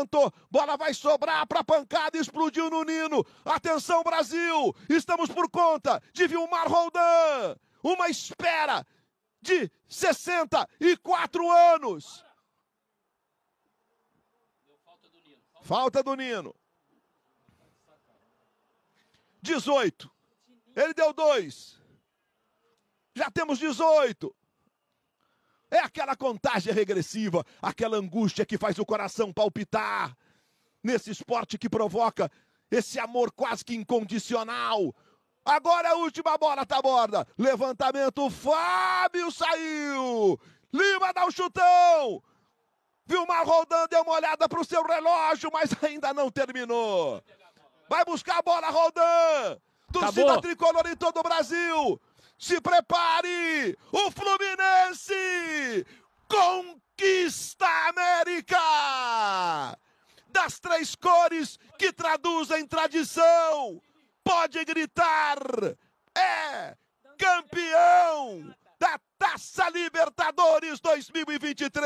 tentou, bola vai sobrar para pancada, explodiu no Nino. Atenção, Brasil! Estamos por conta de Vilmar Roldan. Uma espera de 64 anos. Falta do Nino. 18. Ele deu dois. Já temos 18. É aquela contagem regressiva, aquela angústia que faz o coração palpitar. Nesse esporte que provoca esse amor quase que incondicional. Agora é a última bola tá borda. Levantamento, Fábio saiu. Lima dá o um chutão. Vilmar Roldan deu uma olhada para o seu relógio, mas ainda não terminou. Vai buscar a bola, Roldan. Torcida tricolor em todo o Brasil. Se prepare. O Fluminense Conquista América! Das três cores que traduzem tradição, pode gritar: é campeão da Taça Libertadores 2023!